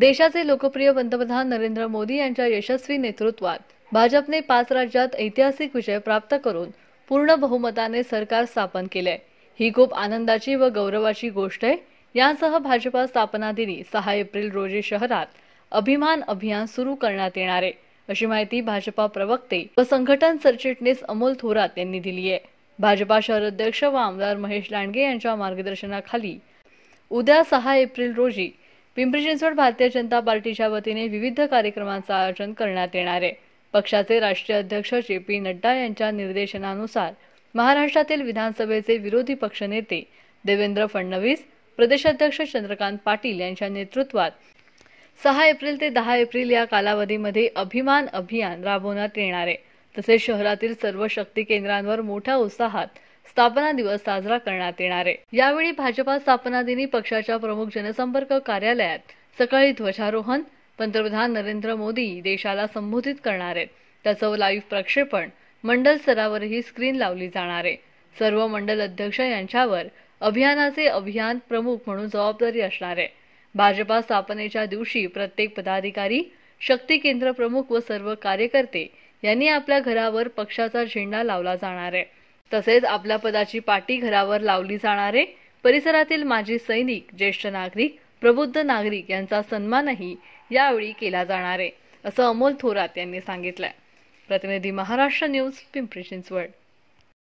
देशाचे लोकप्रिय पंतप्रधान नरेंद्र मोदी यांच्या यशस्वी नेतृत्वात भाजपने पाच राज्यात ऐतिहासिक विजय प्राप्त करून पूर्ण बहुमताने सरकार स्थापन केले ही खूप आनंदाची व गौरवाची गोष्ट आहे यासह भाजपा स्थापना दिनी सहा एप्रिल रोजी शहरात अभिमान अभियान सुरू करण्यात येणार आहे अशी माहिती भाजपा प्रवक्ते व संघटन सरचिटणीस अमोल थोरात यांनी दिली आहे भाजपा शहराध्यक्ष व आमदार महेश लांडगे यांच्या मार्गदर्शनाखाली उद्या सहा एप्रिल रोजी पिंपरी चिंचवड भारतीय जनता पार्टीच्या वतीने विविध कार्यक्रमांचं आयोजन करण्यात येणार आहे पक्षाचे राष्ट्रीय अध्यक्ष जे पी नड्डा यांच्या निर्देशनानुसार महाराष्ट्रातील विधानसभेचे विरोधी पक्षनेते देवेंद्र फडणवीस प्रदेशाध्यक्ष चंद्रकांत पाटील यांच्या नेतृत्वात सहा एप्रिल ते दहा एप्रिल या कालावधीमध्ये अभिमान अभियान राबवण्यात येणार आहे तसेच शहरातील सर्व शक्ती केंद्रांवर मोठ्या उत्साहात स्थापना दिवस साजरा करण्यात येणार आहे यावेळी भाजपा स्थापना दिनी पक्षाच्या प्रमुख जनसंपर्क कार्यालयात सकाळी ध्वजारोहण पंतप्रधान नरेंद्र मोदी देशाला संबोधित करणार आहेत त्याचं लाईव्ह प्रक्षेपण मंडल स्तरावरही स्क्रीन लावली जाणार आहे सर्व मंडल अध्यक्ष यांच्यावर अभियानाचे अभियान प्रमुख म्हणून जबाबदारी असणार आहे भाजपा स्थापनेच्या दिवशी प्रत्येक पदाधिकारी शक्ती केंद्र प्रमुख व सर्व कार्यकर्ते यांनी आपल्या घरावर पक्षाचा झेंडा लावला जाणार आहे तसेच आपल्या पदाची पाटी घरावर लावली जाणारे परिसरातील माजी सैनिक ज्येष्ठ नागरिक प्रबुद्ध नागरिक यांचा सन्मानही यावेळी केला जाणार आहे असं अमोल थोरात यांनी सांगितलंय प्रतिनिधी महाराष्ट्र न्यूज पिंपरी चिंचवड